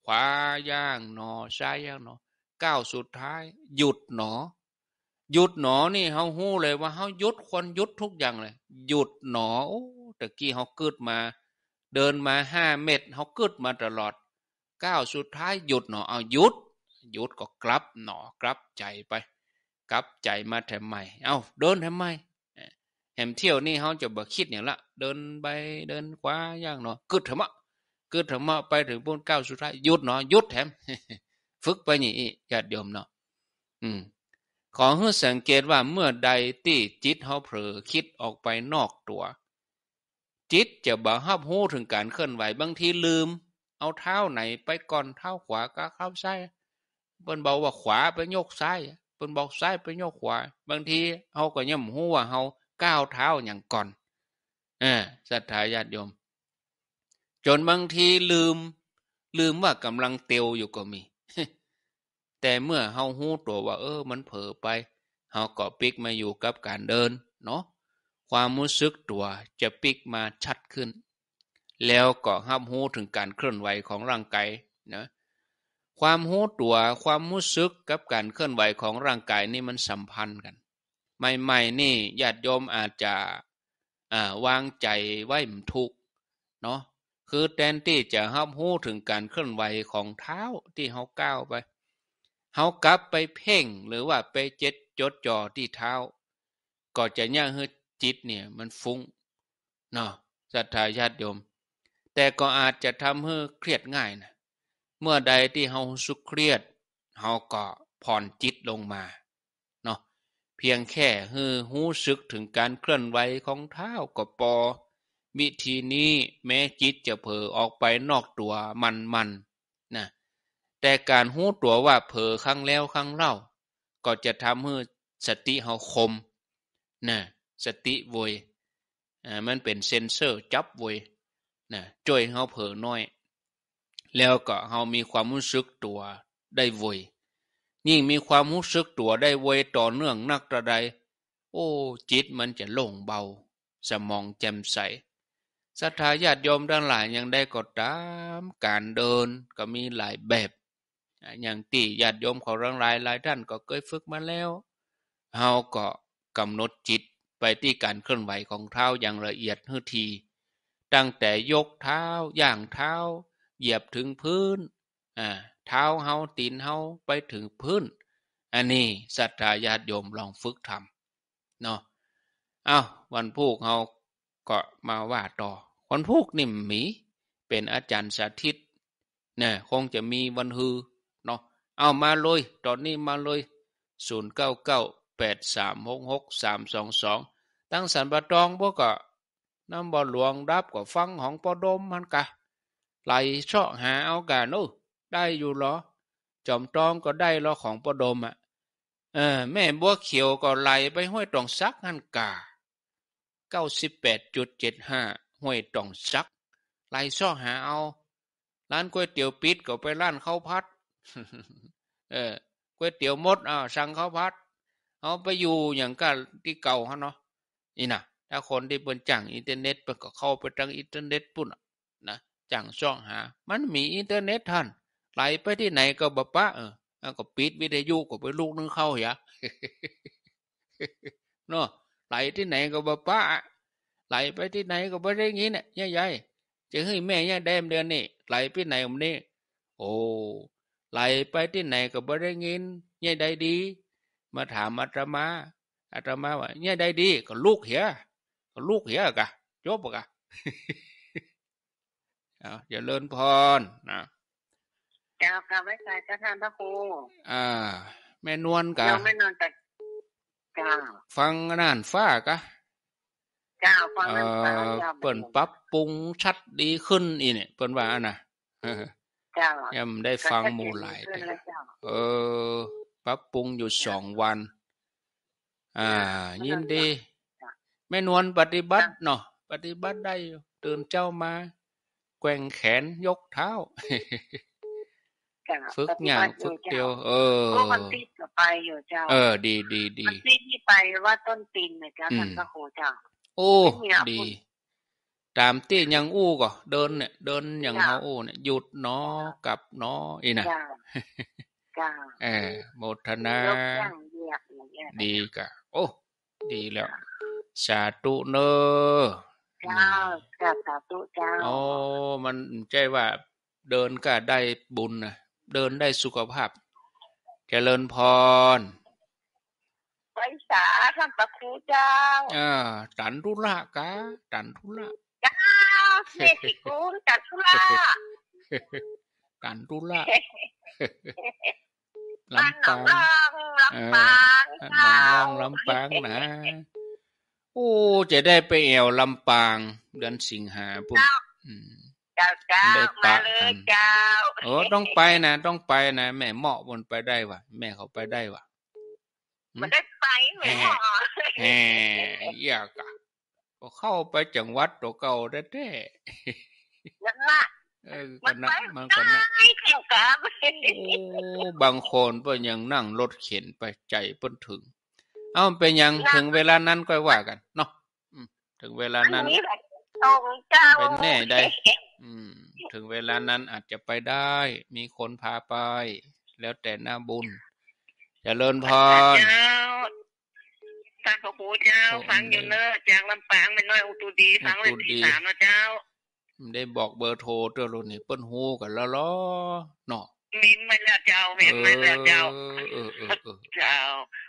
ขวาย่างหนอซ้ายย่างหนอก้าวสุดท้ายหยุดหนอ หยุดหนอนี่เฮาฮู้เลยว่าเฮายุดควยุดทุกอย่างเลยหยุดหนอโอ้ตะกี้เฮาเกิด มา เดินมาห้าเมตรเฮาเกิด มา ตลอดก้าวสุดท้ายหยุดหนอ เอาหยุดหยุดก็กลับหนอกลับใจไป กลับใจมาทำไมเอาเดินทำไมแหมเที่ยวนี่เขาจะบ่คิดอย่างละเดินไปเดินขวาย่างหนอกึดทำอะคกอถธรรมะไปถึงบนเก้าสุดท้ายหยุดเนาะหยุดแถมฝึกไปนี่ญาติโยมเนาะอืมขอให้สังเกตว่าเมื่อใดที่จิตเขาเผลอคิดออกไปนอกตัวจิตจะบ่ฮับหู้ถึงการเคลื่อนไหวบางทีลืม เอาเท้าไหนไปก่อนเท้าขวาก็เข้าซ้ายเปิ้นบอกว่าขวาไปโยกซ้ายเปิ้นบอกซ้ายไปโยกขวา บางทีเขาก็ย่ำหู้ว่าเขาก้าวเท้าอย่างก่อน เออศรัทธาญาติโยมจนบางทีลืมลืมว่ากำลังเตียวอยู่ก็มี แต่เมื่อเฮาหู้ตัวว่า เออ มันเผลอไปเฮาก็ปิกมาอยู่กับการเดิน เนาะความรู้สึกตัวจะปิกมาชัดขึ้น แล้วก็ห้ามหู้ถึงการเคลื่อนไหวของร่างกายนะ ความหู้ตัว ความรู้สึกกับการเคลื่อนไหวของร่างกายนี่มันสัมพันธ์กันใหม่ๆ นี่ญาติโยมอาจจะวางใจไว้มถูกเนาะคือแทนที่จะหัามหู้ถึงการเคลื่อนไหวของเท้าที่เขาก้าวไป เขากลับไปเพ่งหรือว่าไปเจ็ดจดจ่อที่เท้า ก็จะย่างให้จิตเนี่ยมันฟุ้งเนาะศรัทธาญาติโยม แต่ก็อาจจะทำให้เครียดง่ายนะเมื่อใดที่เขาสุขเครียดเขาก็ผ่อนจิตลงมาเนาะเพียงแค่ฮือหูสซึกถึงการเคลื่อนไหวของเท้าก็ปอวิธีนี้แม้จิตจะเผลอออกไปนอกตัวมันมันนะแต่การหู้ตัวว่าเผลอครั้งแล้วครั้งเล่าก็จะทำให้สติเฮาคมนะสติโวยมันเป็นเซนเซอร์จับโวยนะจ่วยเขาเผลอน้อยแล้วก็เขามีความรู้สึกตัวได้โวยิ่งมีความรู้สึกตัวได้โวยต่อเนื่องนักระไดโอ้จิตมันจะโล่งเบา สมองแจ่มใสศรัทธาญาติโยมทั้งหลาย ยังได้กดตาม การเดินก็มีหลายแบบ อย่างตีญาติโยมของร่างกายหลายท่านก็เคยฝึกมาแล้วเฮาก็กำหนดจิตไปที่การเคลื่อนไหวของเท้าอย่างละเอียดทุกที ตั้งแต่ยกเท้าย่างเท้าเหยียบถึงพื้นเท้าเฮาตีนเฮาไปถึงพื้น อันนี้ศรัทธาญาติโยมลองฝึกทำเนาะเอา้า วันพูกเฮาก็มาว่าต่อ คนพวกนิ่หมีเป็นอาจารย์สาธิตเนี่ยคงจะมีวันฮือเนาะเอามาเลยตอนนี้มาเลยศูนย์เก้าเก้าแปดสามหกหกสามสองสองตั้งสันประตองพวกก็น้ำบ่หลวงรับก็ฟังของปอดมมันกะไหลเชาะหาเอากาโน้ได้อยู่หรอจอมตองก็ได้รอของปอดมอ่ะเออแม่บัวเขียวก็ไหลไปห้วยตองซักหันกา98.75ห้วยตองซักไล่ซ่อหาเอาร้านก๋วยเตี๋ยวปิดก็ไปร้านข้าวพัด เออก๋วยเตี๋ยวมดอ่าสั่งข้าวพัด เอาไปอยู่อย่างกันที่เก่าฮะเนาะนี่นะถ้าคนที่เปิดจังอินเทอร์เน็ตเปิดก็เข้าไปทางอินเทอร์เน็ตปุ่นนะจังซ่องหา มันมีอินเทอร์เน็ตท่าน ไหลไปที่ไหนก็บปะเออก็ปิดวิทยุก็ไปลูกนึงเข้าอย่าเนาะไหลที่ไหนก็บป้าไหลไปที่ไหนก็บ่ได้งี้เนี่ยย่ยยจะให้แม่เนี่ยแดมเดือนนี่ไหลไปไหนผมนี่โอ้ไหลไปที่ไหนก็บ่ได้งี้ี่ยได้ดี มาถามอาตมาอาตมาว่าี่ยได้ดี ก็ลูกเหียก็ลูกเหียกะจบกะเออย่าเลินพรนะกราวกราบไว้ใจเจ้าท่านพระครูอ่าแม่นวลกะแม่นวลต่ฟังนานฟ้ากะเจ้าฟังเปิ้นปรับปรุงชัดดีขึ้นอีเนี่ย เปิ้นว่าน่ะเจยังได้ฟังมู่ลายเออปรับปรุงอยู่สองวัน อ่ายินดีแม่นวลปฏิบัติเนาะปฏิบัติได้ตื่นเจ้ามา แกว่งแขนยกเท้าฝึกอย่างฝึกเดียว เออ ก็มันติดไปอยู่เจ้า เออดีดีดีมันติดี่ไปว่าต้นตีนนยเจ้าท่านพระโคเจ้าโอ้ดี ตามตี้ยังอู้ก่อเดินเนี่ยเดินอย่างเฮาอู้เนี่ยหยุดเนาะกับเนาะอีน่ะเออโมทนาดีกะโอ้ดีแล้วสาธุเนอจ้าสาธุเจ้า โอ้ มันใจว่าเดินก็ได้บุญนะเดินได้สุขภาพเจริญพรไปสาท่านประครูเจ้าอ่าตันทุละกะตันทุละเจ้าเมสิกลตันทุละตันทุละลำปาง ลำปางลำปางนะโอ้ จะได้ไปแอวลำปาง เดือนสิงหาพุ่บจ้ามาเลยเจ้าโอ้ต้องไปนะต้องไปนะแม่เหมาะบนไปได้ว่ะ แม่เขาไปได้ว่ะมันได้ไปเหม่อหมาะเฮอยากอะก็เข้าไปจังหวัดตัวเก่าได้แท้นั้นละมันไปมันก็นะโอ้บางคนเพิ่นยังนั่งรถเข็นไปใจเพิ่นถึง เอ้าเป็นยังถึงเวลานั้นก็ว่ากันเนาะถึงเวลานั้นตรงเจ้าเป็นแน่ได้ถึงเวลานั้นอาจจะไปได้มีคนพาไปแล้วแต่หน้าบุญจเจริญพรตาขอโเจ้า ฟังอยู่เนอะจากลำปางเป็นน้อยอุตุดีฟังเลยที่สามนะเจ้าได้บอกเบอร์โทรตัวรุ่นนี่เปิ้นฮู้กันแล้วล้อเนาะมินไม่แล้วเจ้าเห็นไม่แล้วเจ้าเจ้า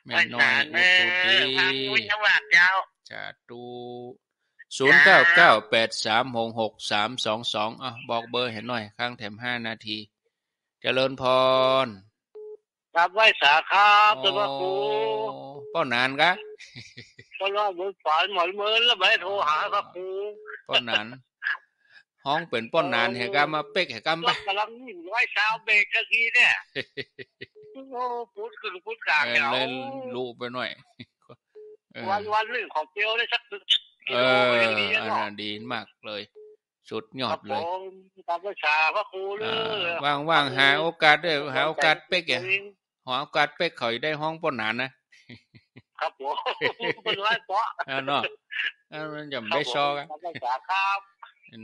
ไม่น้อยอุตุดีฟังวินวัดเจ้าจดตูศูนย์เก้าเก้าแปดสามหกหกสามสองสองอ่ะบอกเบอร์เห็นหน่อยข้างแถมห้านาทีจเจริญพร ครับไหวสาครับปว่ากูป้อนานกะป้อนว่ามือฝันหมอนเมินแล้วไปโทรหาพระครูป้อนาน ห้องเป็นป้อนนานเหกามาเป๊กเหกามปะกำลังนิ่งร้อยสาวเบรกทีเนี่ยโอ้พูดขึ้นพูดกลางเล่นลูกไปหน่อยวันวันเรื่องของเปียวได้สักเอออังดนดีมากเลย สุดยอดเลยว่าพระครูเว่างๆหาโอกาสด้วยหาโอกาสเป๊กอ่ะหาโอกาสเป๊กเขยได้ห้องปนหนานนะ ครับผมเป็นไรปอปาเนาะมันจะไม่ได้ซอกัน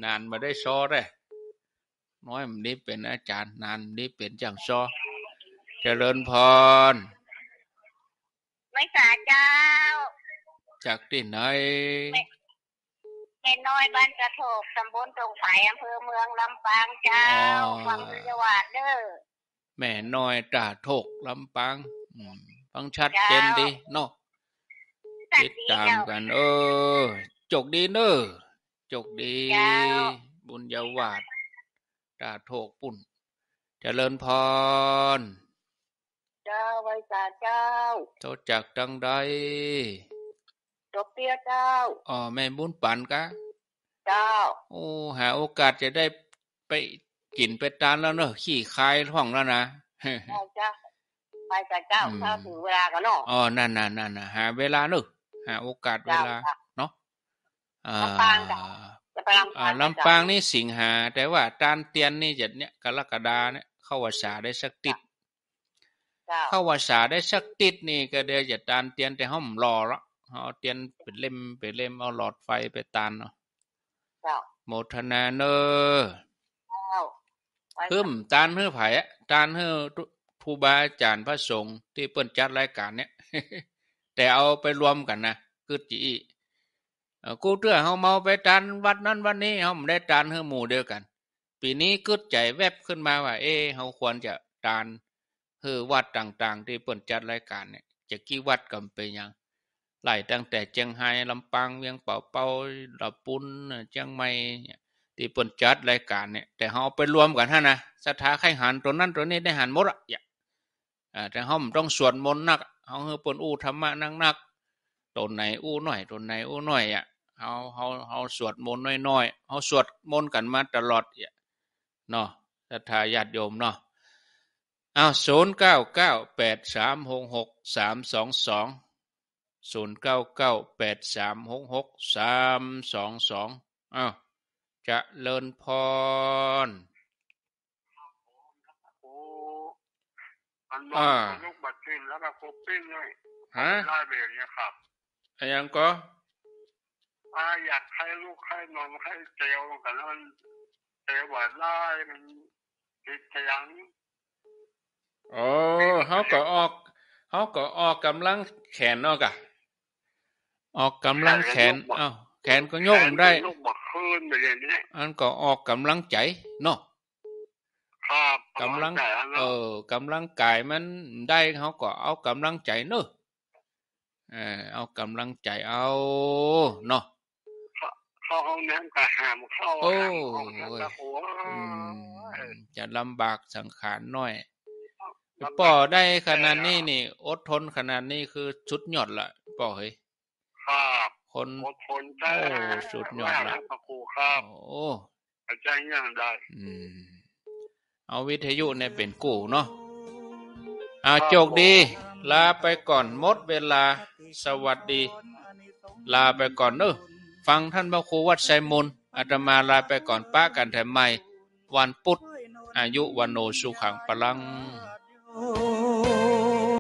นานมาได้ซอได้น้อยมันนี้เป็นอาจารย์นานนี้เป็นจังซอเจริญพร ไม่สาเจ้าจากที่ไหนเป็นน้อยบ้านกระโถกตำบลตรงสายอำเภอเมืองลำปางเจ้าฟังจังหวัดเด้อแม่น้อยตาโถกลำปาง ฟังชัดเจนดีเนาะ ติดตามกัน เออจกดีเนอจกดีบุญยาวาดตาโถกปุ่นจเจริญพร เจ้าไว้จาเจ้าเจ้าจากจังใดดอกเบี้ยเจ้า อ๋อแม่บุญปันกะเจ้าโอ้หา โอกาสจะได้ไปกินไปตานแล้วเนอะขี่คายท้องแล้วนะเจ้าไปกับเจ้าถ้าถึงเวลากันเนาะ อ๋อ นั่นนั่นนั่นหาเวลาเนอะหา โอกาสเวลา เนาะอ่าลำปางนี่สิงหา แต่ว่าตานเตียนนี่จดเนี่ยกรกฎาเนี่ยเข้าวสาได้สักติดเข้าวสาได้สักติดนี่ก็เดี๋ยวจะตานเตียนแต่ห้อมรอละเอาเตียนเป็นเล่มเป็นเล่มเอาหลอดไฟไปตานเนาะโมทนาเนอเพิ่มตานเพื่อไผ่ตานเพื่อครูบาอาจารย์พระสงฆ์ที่เปิ้นจัดรายการเนี้ยแต่เอาไปรวมกันนะคือจีกูเตื่อเฮาเมาไปตันวัดนั้นวันนี้เฮาได้ตันเพ่อหมู่เดียวกัน ปีนี้กึดใจแวบขึ้นมาว่าเอเฮาควรจะตันเฮอวัดต่างๆ ที่เปิ้นจัดรายการเนี่ย จะกี่วัดกันไปยังไล่ตั้งแต่เชียงไฮ้ลำปางเวียงเป่าเป่าลำปุนเชียงใหม่ที่เปนจัดรายการเนี่ยแต่เขาไปรวมกันฮะนะสถาไข่หันตัวนั้นตัวนี้ได้หันหมดอ่ะแต่เขาต้องสวดมนต์นักเขาเฮอป่นอู้ธรรมะนักนักตัวไหนอู้หน่อยตัวไหนอู้หน่อยอ่ะเขาเขาเขาสวดมนต์น้อยๆเขาสวดมนต์กันมาตลอดเนาะสถาญาติโยมเนาะอ้าวศูนย์เก้าเก้าแปดสามหกหกสามสองสองศูนย์เก้าเก้าแปดสามหกหกสามสองสองอ้าวจะเลินพรอัาบลูกบัตรจิ้นแล้วก็คบปิ้งเลยฮะได้เบรกเนี่ยครับอะยังก็อาอยากให้ลูกให้นมให้เจลกันแล้วมันเจลหวานได้มันติดเสียงโอ้เขาก็ออกเขาก็ออกกำลังแขนเนาะกะออกกำลังแขนอ้าวแขนก็โยกได้อันก็ออกกำลังใจเนาะกำลังเออกำลังกายมันได้เขาก็เอากำลังใจเนอะเอากำลังใจเอาเนาะเข้าห้องน้ำกระหามเข้าหอ้ำัวจะลำบากสังขารน้อยป่อได้ขนาดนี้นี่ อดทนขนาดนี้คือชุดหยอดละป่อเฮ้ยคนคนอดทนใชชุดหยอดละพระครูครับโอ้อาจารย์ยังได้อืมเอาวิทยุเนี่ยเป็นกูเนาะเอาโจกดี ลาไปก่อนหมดเวลา สวัสดี ลาไปก่อนเนอะ ฟังท่านพระครูวัดไซมุนอาตมาลาไปก่อนป้ากันแถมใหม่วันพุธอายุวันโนสุขังปลัง Oh.